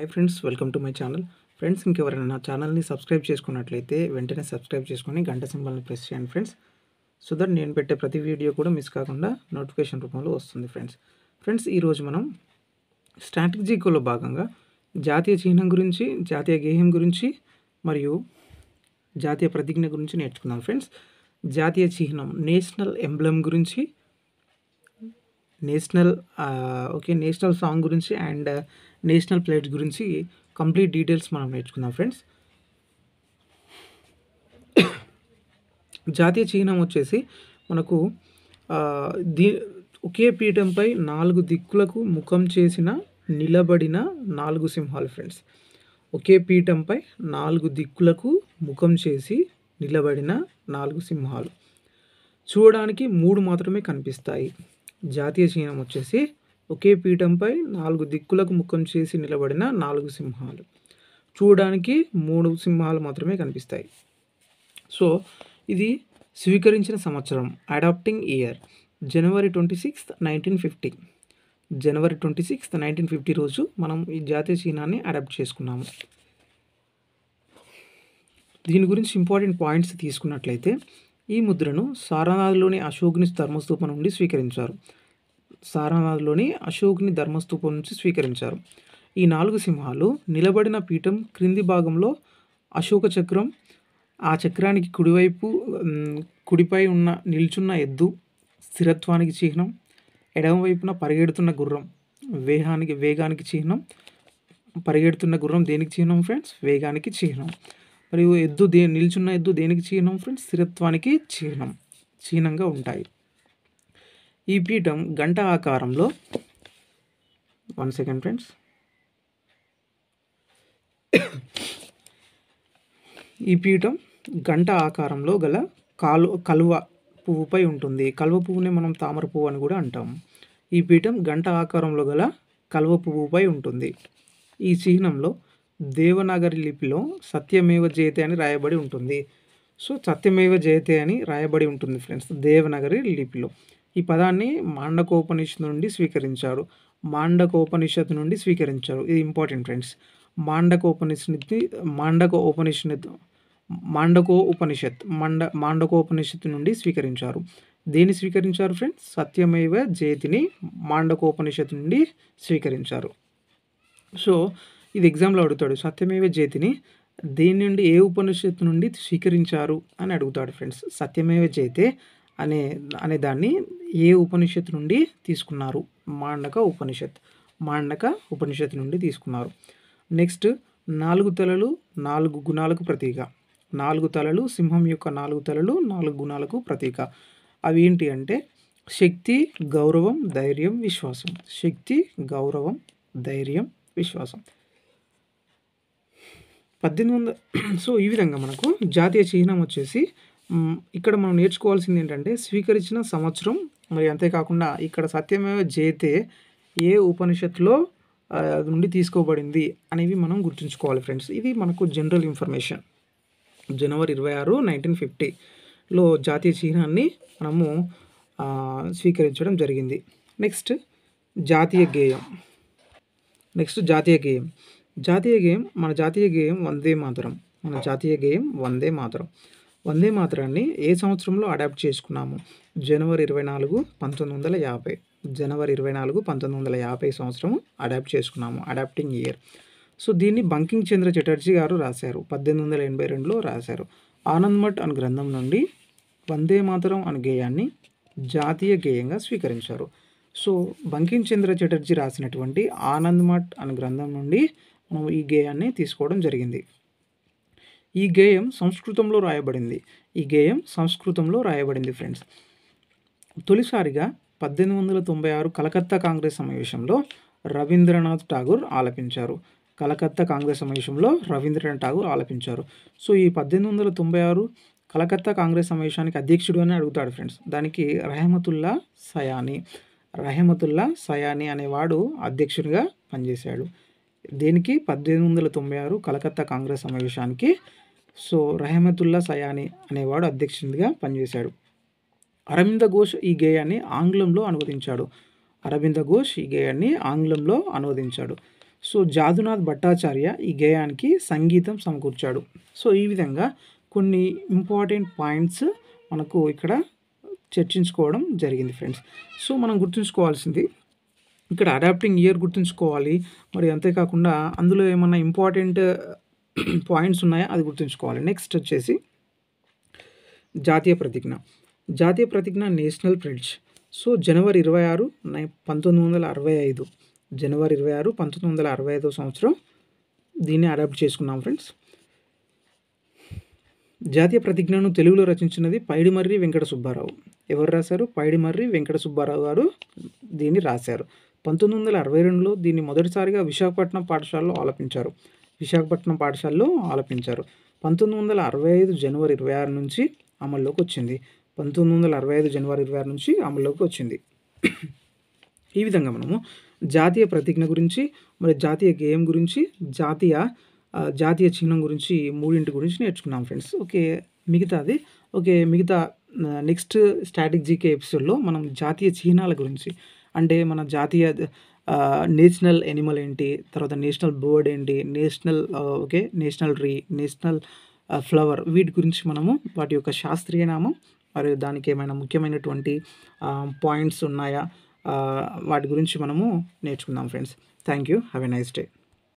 hi friends welcome to my channel friends ఇంకెవరైనా నా ఛానల్ని సబ్స్క్రైబ్ చేసుకున్నట్లయితే వెంటనే సబ్స్క్రైబ్ చేసుకొని గంట సింబల్ని ప్రెస్ చేయండి ఫ్రెండ్స్ సో దట్ నేను పెట్టే ప్రతి వీడియో కూడా మిస్ కాకుండా నోటిఫికేషన్ రూపంలో వస్తుంది ఫ్రెండ్స్ ఫ్రెండ్స్ ఈరోజు మనం స్ట్రాటజీకోలో భాగంగా జాతీయ చిహ్నం గురించి జాతీయ గేహం గురించి మరియు జాతీయ ప్రతిజ్ఞ గురించి నేర్చుకుందాం ఫ్రెండ్స్ జాతీయ చిహ్నం నేషనల్ ఎంబ్లమ్ గురించి నేషనల్ ఓకే నేషనల్ సాంగ్ గురించి అండ్ నేషనల్ ప్లేట్స్ గురించి కంప్లీట్ డీటెయిల్స్ మనం నేర్చుకుందాం ఫ్రెండ్స్ జాతీయ చిహ్నం వచ్చేసి మనకు దీ ఒకే పీఠంపై నాలుగు దిక్కులకు ముఖం చేసిన నిలబడిన నాలుగు సింహాలు ఫ్రెండ్స్ ఒకే పీఠంపై నాలుగు దిక్కులకు ముఖం చేసి నిలబడిన నాలుగు సింహాలు చూడడానికి మూడు మాత్రమే కనిపిస్తాయి జాతీయ చిహ్నం వచ్చేసి ఒకే పీఠంపై నాలుగు దిక్కులకు ముఖం చేసి నిలబడిన నాలుగు సింహాలు చూడడానికి మూడు సింహాలు మాత్రమే కనిపిస్తాయి సో ఇది స్వీకరించిన సంవత్సరం adopting year January twenty sixth nineteen fifty January twenty sixth nineteen fifty రోజు మనం ఈ జాతీయ చిహ్నాన్ని అడాప్ట్ చేసుకున్నాము దీని గురించి ఇంపార్టెంట్ పాయింట్స్ తీసుకున్నట్లయితే ఈ ముద్రను సారనాథ్లోని అశోక్ని ధర్మస్థూపం నుండి స్వీకరించారు సారనాథ్లోని అశోక్ని ధర్మస్తూపం నుంచి స్వీకరించారు ఈ నాలుగు సింహాలు నిలబడిన పీఠం క్రింది భాగంలో అశోక చక్రం ఆ చక్రానికి కుడివైపు కుడిపై ఉన్న నిల్చున్న ఎద్దు స్థిరత్వానికి చిహ్నం ఎడమవైపున పరిగెడుతున్న గుర్రం వేహానికి వేగానికి చిహ్నం పరిగెడుతున్న గుర్రం దేనికి చిహ్నం ఫ్రెండ్స్ వేగానికి చిహ్నం మరియు ఎద్దు దే నిల్చున్న ఎద్దు దేనికి చిహ్నం ఫ్రెండ్స్ స్థిరత్వానికి చిహ్నం చిహ్నంగా ఉంటాయి ఈ పీఠం గంట ఆకారంలో వన్ సెకండ్ ఫ్రెండ్స్ ఈ పీఠం గంట ఆకారంలో గల కాలు కలువ పువ్వుపై ఉంటుంది కలువ పువ్వునే మనం తామర పువ్వు అని కూడా అంటాం ఈ పీఠం గంట ఆకారంలో గల కలువ పువ్వుపై ఉంటుంది ఈ చిహ్నంలో దేవనాగరి లిపిలో సత్యమేవ జయతే అని రాయబడి ఉంటుంది సో సత్యమేవ జయతే అని రాయబడి ఉంటుంది ఫ్రెండ్స్ దేవనగరి లిపిలో ఈ పదాన్ని మాండకోపనిషత్ నుండి స్వీకరించారు మాండకోపనిషత్ నుండి స్వీకరించారు ఇది ఇంపార్టెంట్ ఫ్రెండ్స్ మాండకోపనిషత్ మాండకోపనిషత్ మాండకో ఉపనిషత్ మండ మాండకోపనిషత్ నుండి స్వీకరించారు దేని స్వీకరించారు ఫ్రెండ్స్ సత్యమైవ జయతిని మాండకోపనిషత్ నుండి స్వీకరించారు సో ఇది ఎగ్జామ్లో అడుగుతాడు సత్యమేవ జయతిని దేని నుండి ఏ ఉపనిషత్తు నుండి స్వీకరించారు అని అడుగుతాడు ఫ్రెండ్స్ సత్యమేవ జయతే అనే అనే దాన్ని ఏ ఉపనిషత్తు నుండి తీసుకున్నారు మాండక ఉపనిషత్ మాండక ఉపనిషత్తు నుండి తీసుకున్నారు నెక్స్ట్ నాలుగు తలలు నాలుగు గుణాలకు ప్రతీక నాలుగు తలలు సింహం యొక్క నాలుగు తలలు నాలుగు గుణాలకు ప్రతీక అవి ఏంటి అంటే శక్తి గౌరవం ధైర్యం విశ్వాసం శక్తి గౌరవం ధైర్యం విశ్వాసం పద్దెనిమిది వందల సో ఈ విధంగా మనకు జాతీయ చిహ్నం వచ్చేసి ఇక్కడ మనం నేర్చుకోవాల్సింది ఏంటంటే స్వీకరించిన సంవత్సరం మరి అంతేకాకుండా ఇక్కడ సత్యమేవ జయతే ఏ ఉపనిషత్తులో నుండి తీసుకోబడింది అనేవి మనం గుర్తుంచుకోవాలి ఫ్రెండ్స్ ఇది మనకు జనరల్ ఇన్ఫర్మేషన్ జనవరి ఇరవై ఆరు నైన్టీన్ ఫిఫ్టీలో జాతీయ చిహ్నాన్ని మనము స్వీకరించడం జరిగింది నెక్స్ట్ జాతీయ గేయం నెక్స్ట్ జాతీయ గేయం జాతీయ గేయం మన జాతీయ గేయం వందే మాతరం మన జాతీయ గేయం వందే మాతరం వందే మాత్రాన్ని ఏ సంవత్సరంలో అడాప్ట్ చేసుకున్నాము జనవరి ఇరవై నాలుగు పంతొమ్మిది వందల యాభై జనవరి ఇరవై నాలుగు పంతొమ్మిది వందల యాభై సంవత్సరం అడాప్ట్ చేసుకున్నాము అడాప్టింగ్ ఇయర్ సో దీన్ని బంకింగ్ చంద్ర చటర్జీ గారు రాశారు పద్దెనిమిది వందల ఎనభై రెండులో రాశారు ఆనంద్ మఠ్ అనే గ్రంథం నుండి వందే మాతరం అనే గేయాన్ని జాతీయ గేయంగా స్వీకరించారు సో బంకిం చంద్ర చటర్జీ రాసినటువంటి ఆనంద్ మఠ్ అనే గ్రంథం నుండి మనం ఈ గేయాన్ని తీసుకోవడం జరిగింది ఈ గేయం సంస్కృతంలో రాయబడింది ఈ గేయం సంస్కృతంలో రాయబడింది ఫ్రెండ్స్ తొలిసారిగా పద్దెనిమిది వందల తొంభై ఆరు కలకత్తా కాంగ్రెస్ సమావేశంలో రవీంద్రనాథ్ ఠాగూర్ ఆలపించారు కలకత్తా కాంగ్రెస్ సమావేశంలో రవీంద్రనాథ్ ఠాగూర్ ఆలపించారు సో ఈ పద్దెనిమిది వందల తొంభై ఆరు కలకత్తా కాంగ్రెస్ సమావేశానికి అధ్యక్షుడు అని అడుగుతాడు ఫ్రెండ్స్ దానికి రహమతుల్లా సయాని రహమతుల్లా సయాని అనేవాడు అధ్యక్షుడిగా పనిచేశాడు దీనికి పద్దెనిమిది వందల తొంభై ఆరు కలకత్తా కాంగ్రెస్ సమావేశానికి సో రహమతుల్లా సయాని అనేవాడు అధ్యక్షునిగా పనిచేశాడు అరవింద ఘోష్ ఈ గేయాన్ని ఆంగ్లంలో అనువదించాడు అరవింద ఘోష్ ఈ గేయాన్ని ఆంగ్లంలో అనువదించాడు సో జాదునాథ్ భట్టాచార్య ఈ గేయానికి సంగీతం సమకూర్చాడు సో ఈ విధంగా కొన్ని ఇంపార్టెంట్ పాయింట్స్ మనకు ఇక్కడ చర్చించుకోవడం జరిగింది ఫ్రెండ్స్ సో మనం గుర్తుంచుకోవాల్సింది ఇక్కడ అడాప్టింగ్ ఇయర్ గుర్తుంచుకోవాలి మరి అంతేకాకుండా అందులో ఏమన్నా ఇంపార్టెంట్ పాయింట్స్ ఉన్నాయా అది గుర్తుంచుకోవాలి నెక్స్ట్ వచ్చేసి జాతీయ ప్రతిజ్ఞ జాతీయ ప్రతిజ్ఞ నేషనల్ ప్రిడ్జ్ సో జనవరి ఇరవై ఆరు పంతొమ్మిది వందల అరవై ఐదు జనవరి ఇరవై ఆరు పంతొమ్మిది వందల అరవై ఐదో సంవత్సరం దీన్ని అడాప్ట్ చేసుకున్నాం ఫ్రెండ్స్ జాతీయ ప్రతిజ్ఞను తెలుగులో రచించినది పైడిమర్రి వెంకట సుబ్బారావు ఎవరు రాశారు పైడిమర్రి వెంకట సుబ్బారావు గారు దీన్ని రాశారు పంతొమ్మిది వందల అరవై రెండులో దీన్ని మొదటిసారిగా విశాఖపట్నం పాఠశాలలో ఆలపించారు విశాఖపట్నం పాఠశాలలో ఆలపించారు పంతొమ్మిది వందల అరవై ఐదు జనవరి ఇరవై ఆరు నుంచి అమల్లోకి వచ్చింది పంతొమ్మిది వందల అరవై ఐదు జనవరి ఇరవై ఆరు నుంచి అమల్లోకి వచ్చింది ఈ విధంగా మనము జాతీయ ప్రతిజ్ఞ గురించి మరి జాతీయ గేయం గురించి జాతీయ జాతీయ చిహ్నం గురించి మూడింటి గురించి నేర్చుకున్నాం ఫ్రెండ్స్ ఓకే మిగతాది ఓకే మిగతా నెక్స్ట్ స్ట్రాటజీకే ఎపిసోడ్లో మనం జాతీయ చిహ్నాల గురించి అంటే మన జాతీయ నేషనల్ ఎనిమల్ ఏంటి తర్వాత నేషనల్ బర్డ్ ఏంటి national okay national tree national flower వీటి గురించి మనము వాటి యొక్క శాస్త్రీయ నామం మరియు దానికి ఏమైనా ముఖ్యమైనటువంటి పాయింట్స్ ఉన్నాయా వాటి గురించి మనము నేర్చుకుందాం friends thank you have a nice day